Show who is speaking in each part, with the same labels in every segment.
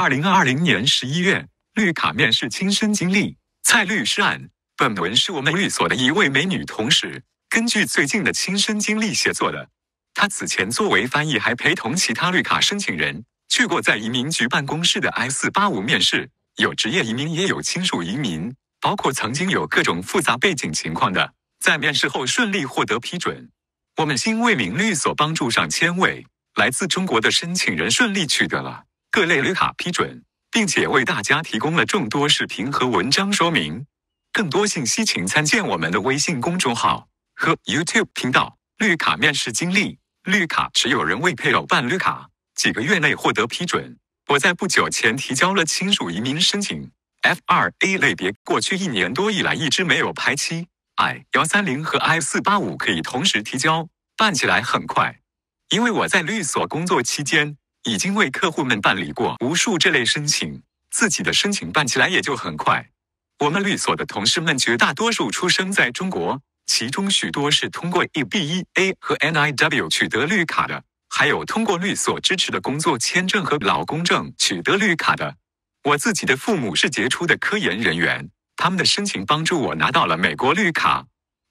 Speaker 1: 二零二零年十一月，绿卡面试亲身经历，蔡律师案。本文是我们律所的一位美女同事根据最近的亲身经历写作的。她此前作为翻译，还陪同其他绿卡申请人去过在移民局办公室的 S 八五面试，有职业移民，也有亲属移民，包括曾经有各种复杂背景情况的，在面试后顺利获得批准。我们新为民律所帮助上千位来自中国的申请人顺利取得了。各类绿卡批准，并且为大家提供了众多视频和文章说明。更多信息请参见我们的微信公众号和 YouTube 频道。绿卡面试经历，绿卡持有人为配偶办绿卡，几个月内获得批准。我在不久前提交了亲属移民申请 （F2A 类别），过去一年多以来一直没有排期。I 幺三零和 I 四八五可以同时提交，办起来很快，因为我在律所工作期间。已经为客户们办理过无数这类申请，自己的申请办起来也就很快。我们律所的同事们绝大多数出生在中国，其中许多是通过 EB-1A 和 NIW 取得绿卡的，还有通过律所支持的工作签证和劳工证取得绿卡的。我自己的父母是杰出的科研人员，他们的申请帮助我拿到了美国绿卡。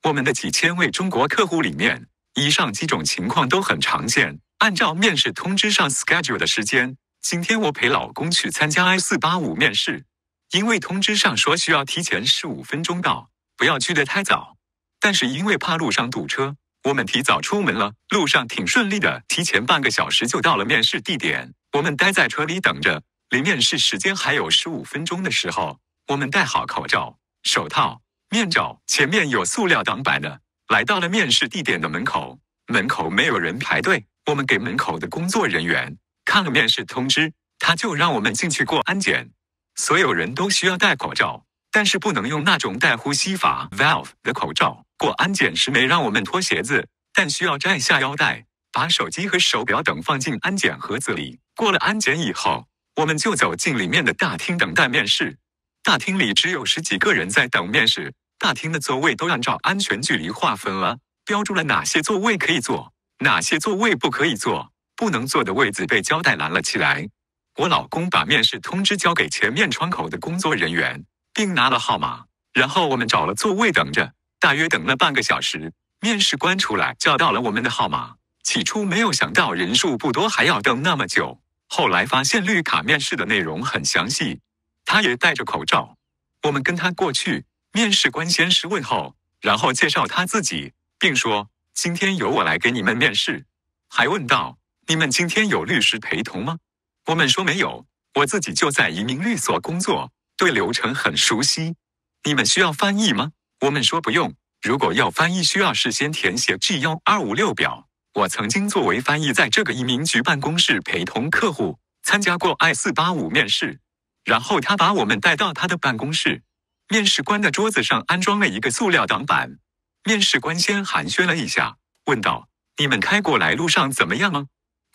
Speaker 1: 我们的几千位中国客户里面，以上几种情况都很常见。按照面试通知上 schedule 的时间，今天我陪老公去参加 i485 面试，因为通知上说需要提前十五分钟到，不要去得太早。但是因为怕路上堵车，我们提早出门了，路上挺顺利的，提前半个小时就到了面试地点。我们待在车里等着，离面试时间还有十五分钟的时候，我们戴好口罩、手套、面罩，前面有塑料挡板的，来到了面试地点的门口，门口没有人排队。我们给门口的工作人员看了面试通知，他就让我们进去过安检。所有人都需要戴口罩，但是不能用那种带呼吸阀 valve 的口罩。过安检时没让我们脱鞋子，但需要摘下腰带，把手机和手表等放进安检盒子里。过了安检以后，我们就走进里面的大厅等待面试。大厅里只有十几个人在等面试，大厅的座位都按照安全距离划分了，标注了哪些座位可以坐。哪些座位不可以坐？不能坐的位子被胶带拦了起来。我老公把面试通知交给前面窗口的工作人员，并拿了号码。然后我们找了座位等着，大约等了半个小时。面试官出来叫到了我们的号码。起初没有想到人数不多还要等那么久，后来发现绿卡面试的内容很详细。他也戴着口罩。我们跟他过去。面试官先是问候，然后介绍他自己，并说。今天由我来给你们面试，还问道：你们今天有律师陪同吗？我们说没有，我自己就在移民律所工作，对流程很熟悉。你们需要翻译吗？我们说不用。如果要翻译，需要事先填写 G 幺二五六表。我曾经作为翻译在这个移民局办公室陪同客户参加过 I 四八五面试。然后他把我们带到他的办公室，面试官的桌子上安装了一个塑料挡板。面试官先寒暄了一下，问道：“你们开过来路上怎么样啊？”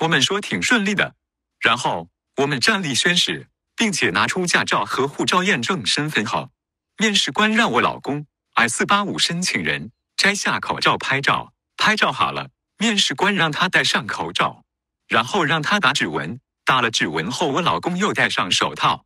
Speaker 1: 我们说挺顺利的。然后我们站立宣誓，并且拿出驾照和护照验证身份后，面试官让我老公 S 八五申请人摘下口罩拍照。拍照好了，面试官让他戴上口罩，然后让他打指纹。打了指纹后，我老公又戴上手套。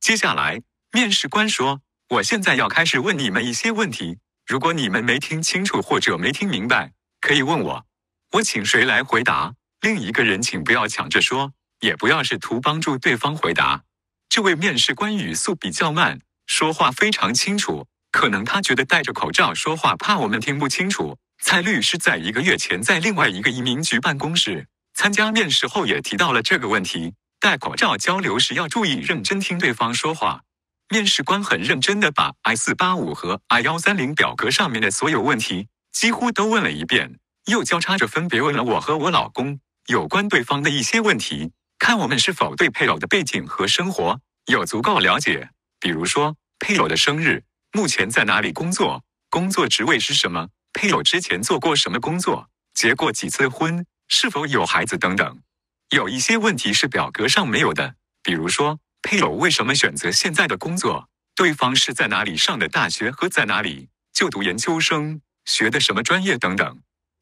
Speaker 1: 接下来，面试官说：“我现在要开始问你们一些问题。”如果你们没听清楚或者没听明白，可以问我。我请谁来回答？另一个人请不要抢着说，也不要试图帮助对方回答。这位面试官语速比较慢，说话非常清楚，可能他觉得戴着口罩说话怕我们听不清楚。蔡律师在一个月前在另外一个移民局办公室参加面试后也提到了这个问题：戴口罩交流时要注意认真听对方说话。面试官很认真地把 i 四八五和 i 幺三零表格上面的所有问题几乎都问了一遍，又交叉着分别问了我和我老公有关对方的一些问题，看我们是否对配偶的背景和生活有足够了解。比如说，配偶的生日、目前在哪里工作、工作职位是什么、配偶之前做过什么工作、结过几次婚、是否有孩子等等。有一些问题是表格上没有的，比如说。配偶为什么选择现在的工作？对方是在哪里上的大学和在哪里就读研究生，学的什么专业等等，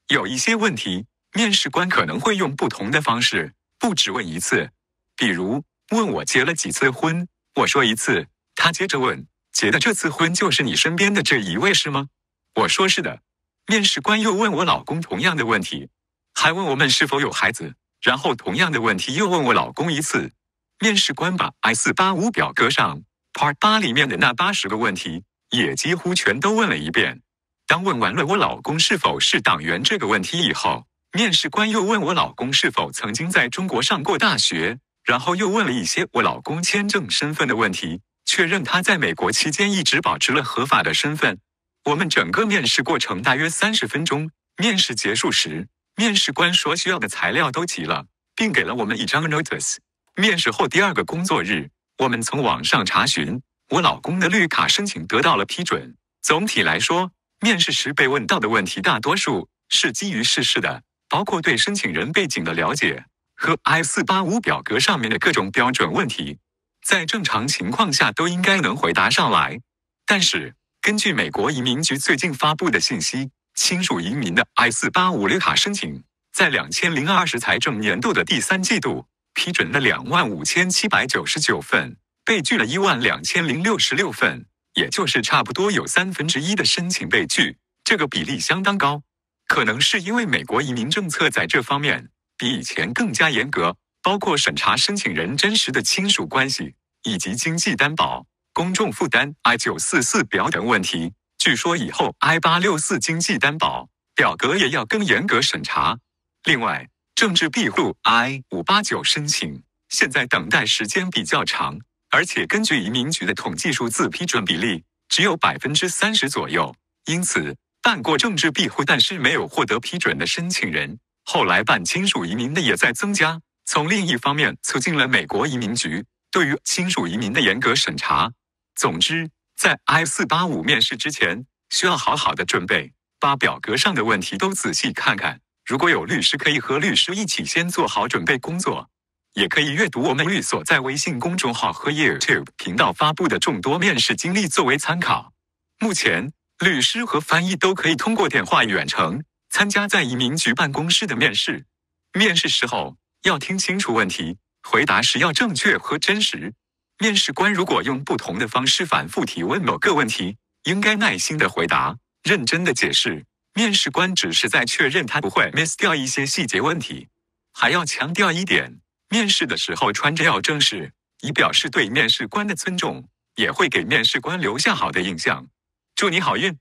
Speaker 1: 有一些问题，面试官可能会用不同的方式，不只问一次。比如问我结了几次婚，我说一次，他接着问结的这次婚就是你身边的这一位是吗？我说是的。面试官又问我老公同样的问题，还问我们是否有孩子，然后同样的问题又问我老公一次。面试官把 S85 表格上 Part 八里面的那八十个问题也几乎全都问了一遍。当问完了我老公是否是党员这个问题以后，面试官又问我老公是否曾经在中国上过大学，然后又问了一些我老公签证身份的问题，确认他在美国期间一直保持了合法的身份。我们整个面试过程大约三十分钟。面试结束时，面试官所需要的材料都齐了，并给了我们一张 notice。面试后第二个工作日，我们从网上查询，我老公的绿卡申请得到了批准。总体来说，面试时被问到的问题大多数是基于事实的，包括对申请人背景的了解和 I-485 表格上面的各种标准问题，在正常情况下都应该能回答上来。但是，根据美国移民局最近发布的信息，亲属移民的 I-485 绿卡申请在两千零二十财政年度的第三季度。批准了两万五千七百九十九份，被拒了一万两千零六十六份，也就是差不多有三分之一的申请被拒，这个比例相当高。可能是因为美国移民政策在这方面比以前更加严格，包括审查申请人真实的亲属关系以及经济担保、公众负担、I 九四四表等问题。据说以后 I 八六四经济担保表格也要更严格审查。另外，政治庇护 I 五八九申请现在等待时间比较长，而且根据移民局的统计数字，批准比例只有百分之三十左右。因此，办过政治庇护但是没有获得批准的申请人，后来办亲属移民的也在增加。从另一方面，促进了美国移民局对于亲属移民的严格审查。总之，在 I 四八五面试之前，需要好好的准备，把表格上的问题都仔细看看。如果有律师，可以和律师一起先做好准备工作，也可以阅读我们律所在微信公众号和 YouTube 频道发布的众多面试经历作为参考。目前，律师和翻译都可以通过电话远程参加在移民局办公室的面试。面试时候要听清楚问题，回答时要正确和真实。面试官如果用不同的方式反复提问某个问题，应该耐心的回答，认真的解释。面试官只是在确认他不会 miss 掉一些细节问题，还要强调一点，面试的时候穿着要正式，以表示对面试官的尊重，也会给面试官留下好的印象。祝你好运。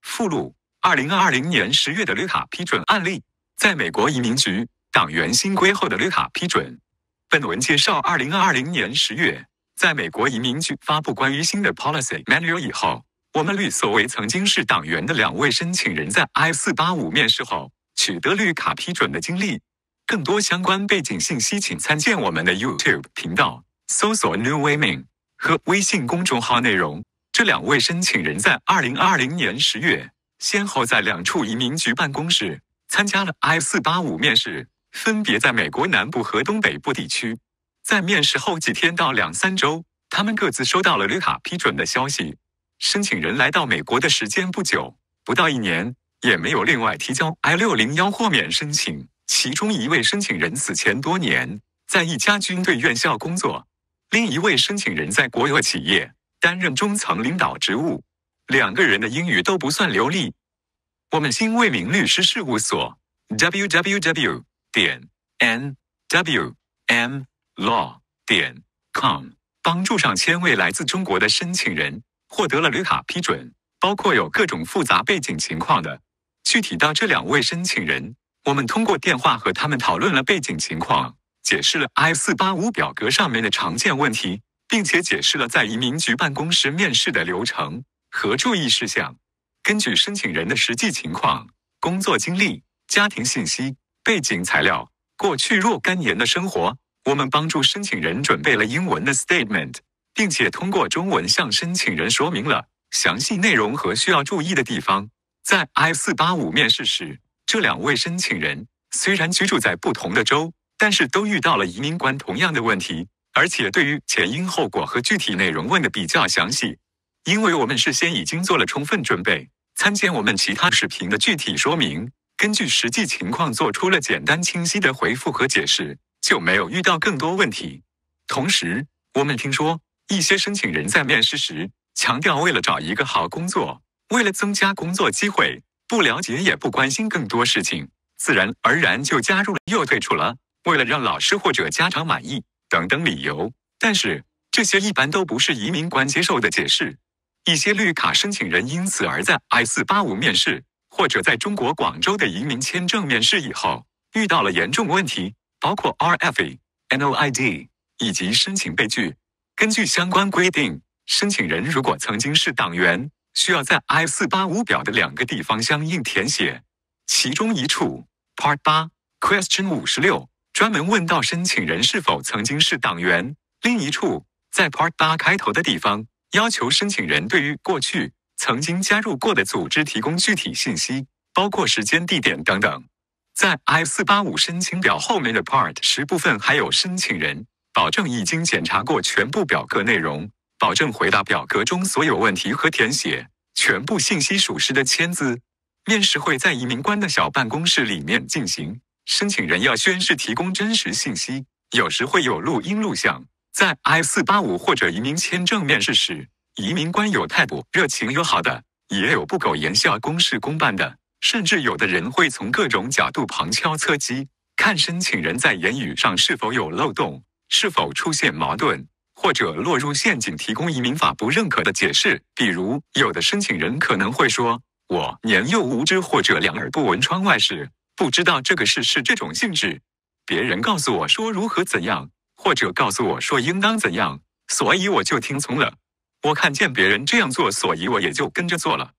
Speaker 1: 附录：二零二零年十月的绿卡批准案例，在美国移民局党员新规后的绿卡批准。本文介绍二零二零年十月，在美国移民局发布关于新的 policy manual 以后。我们律所为曾经是党员的两位申请人在 I-485 面试后取得绿卡批准的经历。更多相关背景信息，请参见我们的 YouTube 频道搜索 New Women 和微信公众号内容。这两位申请人在2020年十月先后在两处移民局办公室参加了 I-485 面试，分别在美国南部和东北部地区。在面试后几天到两三周，他们各自收到了绿卡批准的消息。申请人来到美国的时间不久，不到一年，也没有另外提交 I 六零幺豁免申请。其中一位申请人死前多年，在一家军队院校工作；另一位申请人在国有企业担任中层领导职务。两个人的英语都不算流利。我们新卫明律师事务所 www 点 nwmlaw 点 com 帮助上千位来自中国的申请人。获得了绿卡批准，包括有各种复杂背景情况的。具体到这两位申请人，我们通过电话和他们讨论了背景情况，解释了 I-485 表格上面的常见问题，并且解释了在移民局办公室面试的流程和注意事项。根据申请人的实际情况、工作经历、家庭信息、背景材料、过去若干年的生活，我们帮助申请人准备了英文的 Statement。并且通过中文向申请人说明了详细内容和需要注意的地方。在 I 四八五面试时，这两位申请人虽然居住在不同的州，但是都遇到了移民官同样的问题，而且对于前因后果和具体内容问的比较详细。因为我们事先已经做了充分准备，参见我们其他视频的具体说明，根据实际情况做出了简单清晰的回复和解释，就没有遇到更多问题。同时，我们听说。一些申请人在面试时强调，为了找一个好工作，为了增加工作机会，不了解也不关心更多事情，自然而然就加入了又退出了，为了让老师或者家长满意等等理由。但是这些一般都不是移民官接受的解释。一些绿卡申请人因此而在 I-485 面试或者在中国广州的移民签证面试以后遇到了严重问题，包括 RFN OID 以及申请被拒。根据相关规定，申请人如果曾经是党员，需要在 I485 表的两个地方相应填写，其中一处 Part 八 Question 五十六专门问到申请人是否曾经是党员；另一处在 Part 八开头的地方，要求申请人对于过去曾经加入过的组织提供具体信息，包括时间、地点等等。在 I485 申请表后面的 Part 十部分还有申请人。保证已经检查过全部表格内容，保证回答表格中所有问题和填写全部信息属实的签字。面试会在移民官的小办公室里面进行，申请人要宣誓提供真实信息。有时会有录音录像。在 I 四八五或者移民签证面试时，移民官有态度热情友好的，也有不苟言笑、公事公办的，甚至有的人会从各种角度旁敲侧击，看申请人在言语上是否有漏洞。是否出现矛盾，或者落入陷阱？提供移民法不认可的解释，比如有的申请人可能会说：“我年幼无知，或者两耳不闻窗外事，不知道这个事是这种性质。”别人告诉我说如何怎样，或者告诉我说应当怎样，所以我就听从了。我看见别人这样做，所以我也就跟着做了。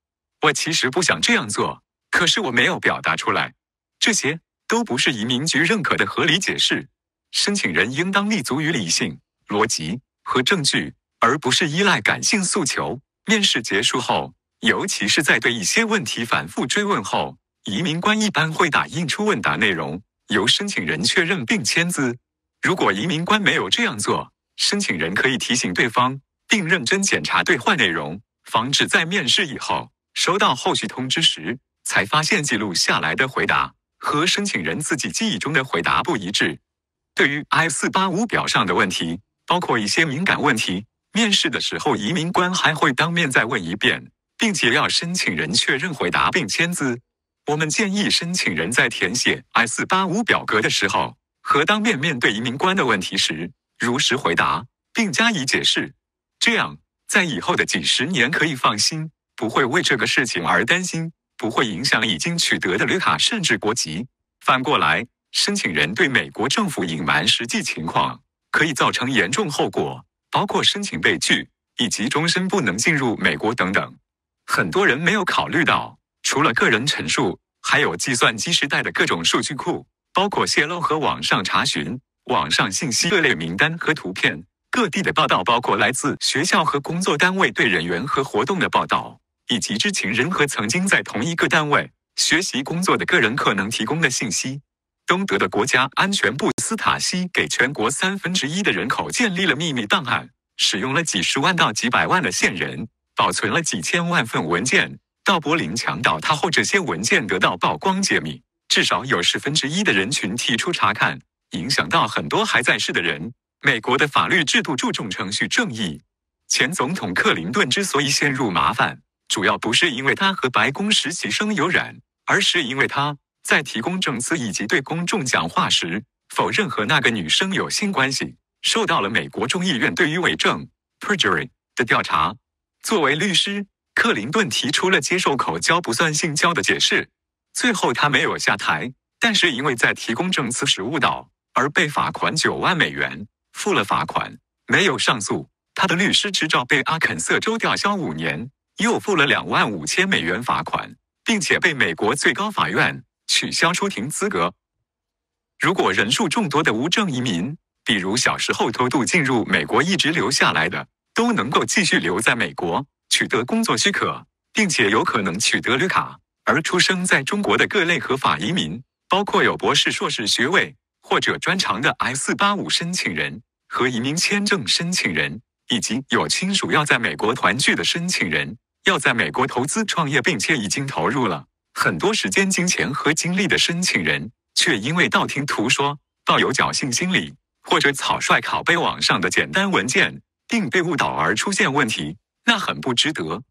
Speaker 1: 我其实不想这样做，可是我没有表达出来。这些都不是移民局认可的合理解释。申请人应当立足于理性、逻辑和证据，而不是依赖感性诉求。面试结束后，尤其是在对一些问题反复追问后，移民官一般会打印出问答内容，由申请人确认并签字。如果移民官没有这样做，申请人可以提醒对方，并认真检查对话内容，防止在面试以后收到后续通知时，才发现记录下来的回答和申请人自己记忆中的回答不一致。对于 i 四8 5表上的问题，包括一些敏感问题，面试的时候移民官还会当面再问一遍，并且要申请人确认回答并签字。我们建议申请人在填写 i 四8 5表格的时候和当面面对移民官的问题时，如实回答并加以解释，这样在以后的几十年可以放心，不会为这个事情而担心，不会影响已经取得的绿卡甚至国籍。反过来。申请人对美国政府隐瞒实际情况，可以造成严重后果，包括申请被拒以及终身不能进入美国等等。很多人没有考虑到，除了个人陈述，还有计算机时代的各种数据库，包括泄露和网上查询、网上信息各类名单和图片、各地的报道，包括来自学校和工作单位对人员和活动的报道，以及知情人和曾经在同一个单位学习工作的个人可能提供的信息。东德的国家安全部斯塔西给全国三分之一的人口建立了秘密档案，使用了几十万到几百万的线人，保存了几千万份文件。到柏林墙倒塌后，这些文件得到曝光解密，至少有十分之一的人群提出查看，影响到很多还在世的人。美国的法律制度注重程序正义，前总统克林顿之所以陷入麻烦，主要不是因为他和白宫实习生有染，而是因为他。在提供证词以及对公众讲话时，否认和那个女生有性关系，受到了美国众议院对于伪证 （perjury） 的调查。作为律师，克林顿提出了接受口交不算性交的解释。最后，他没有下台，但是因为在提供证词时误导而被罚款九万美元。付了罚款，没有上诉，他的律师执照被阿肯色州吊销五年，又付了两万五千美元罚款，并且被美国最高法院。取消出庭资格。如果人数众多的无证移民，比如小时候偷渡进入美国一直留下来的，都能够继续留在美国，取得工作许可，并且有可能取得绿卡。而出生在中国的各类合法移民，包括有博士、硕士学位或者专长的 S 八五申请人和移民签证申请人，以及有亲属要在美国团聚的申请人，要在美国投资创业并且已经投入了。很多时间、金钱和精力的申请人，却因为道听途说、抱有侥幸心理或者草率拷贝网上的简单文件，定被误导而出现问题，那很不值得。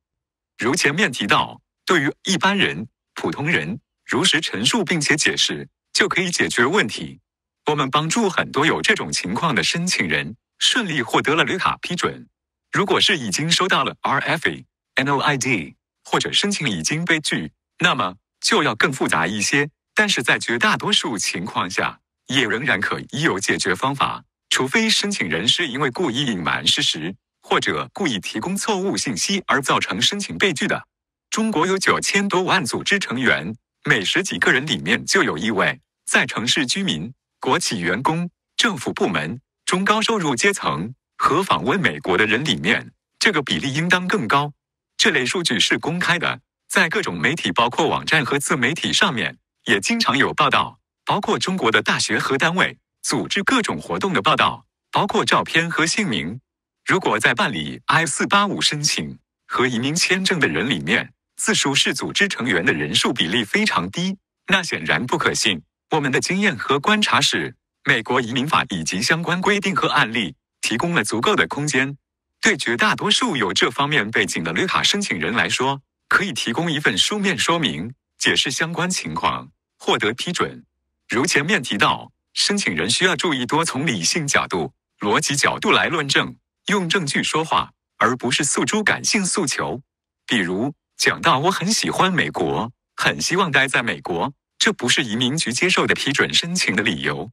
Speaker 1: 如前面提到，对于一般人、普通人，如实陈述并且解释，就可以解决问题。我们帮助很多有这种情况的申请人顺利获得了绿卡批准。如果是已经收到了 R F E N O I D，或者申请已经被拒，那么就要更复杂一些，但是在绝大多数情况下，也仍然可以有解决方法，除非申请人是因为故意隐瞒事实或者故意提供错误信息而造成申请被拒的。中国有九千多万组织成员，每十几个人里面就有一位，在城市居民、国企员工、政府部门、中高收入阶层和访问美国的人里面，这个比例应当更高。这类数据是公开的。在各种媒体，包括网站和自媒体上面，也经常有报道，包括中国的大学和单位组织各种活动的报道，包括照片和姓名。如果在办理 I 四八五申请和移民签证的人里面，自述是组织成员的人数比例非常低，那显然不可信。我们的经验和观察是，美国移民法以及相关规定和案例提供了足够的空间，对绝大多数有这方面背景的绿卡申请人来说。可以提供一份书面说明，解释相关情况，获得批准。如前面提到，申请人需要注意多从理性角度、逻辑角度来论证，用证据说话，而不是诉诸感性诉求。比如，讲到我很喜欢美国，很希望待在美国，这不是移民局接受的批准申请的理由。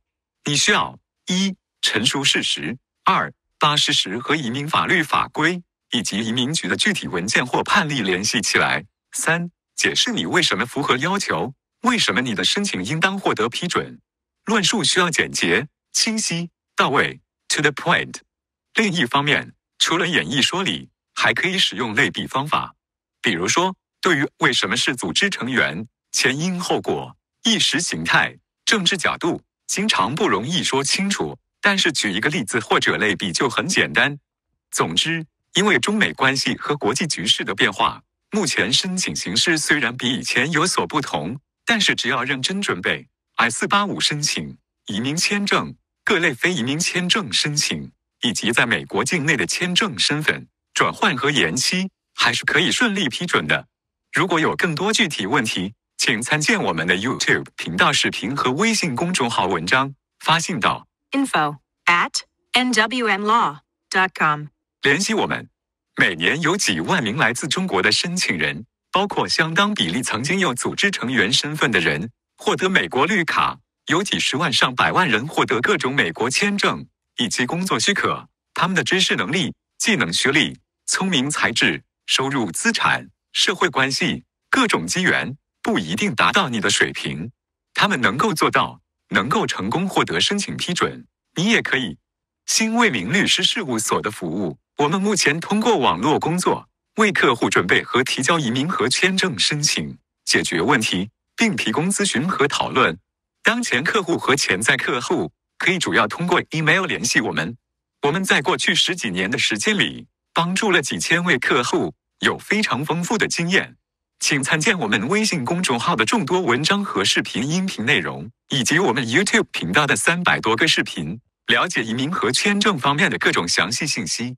Speaker 1: 你需要一陈述事实，二搭事实和移民法律法规。以及移民局的具体文件或判例联系起来。三、解释你为什么符合要求，为什么你的申请应当获得批准。论述需要简洁、清晰、到位，to the point。另一方面，除了演绎说理，还可以使用类比方法。比如说，对于为什么是组织成员、前因后果、意识形态、政治角度，经常不容易说清楚，但是举一个例子或者类比就很简单。总之。因为中美关系和国际局势的变化，目前申请形式虽然比以前有所不同，但是只要认真准备，I-485 申请、移民签证、各类非移民签证申请以及在美国境内的签证身份转换和延期，还是可以顺利批准的。如果有更多具体问题，请参见我们的 YouTube 频道视频和微信公众号文章，发信到 info@nwmlaw.com at。联系我们，每年有几万名来自中国的申请人，包括相当比例曾经有组织成员身份的人，获得美国绿卡，有几十万上百万人获得各种美国签证以及工作许可。他们的知识能力、技能、学历、聪明才智、收入、资产、社会关系、各种机缘不一定达到你的水平，他们能够做到，能够成功获得申请批准。你也可以，新为民律师事务所的服务。我们目前通过网络工作，为客户准备和提交移民和签证申请，解决问题，并提供咨询和讨论。当前客户和潜在客户可以主要通过 email 联系我们。我们在过去十几年的时间里，帮助了几千位客户，有非常丰富的经验。请参见我们微信公众号的众多文章和视频音频内容，以及我们 YouTube 频道的三百多个视频，了解移民和签证方面的各种详细信息。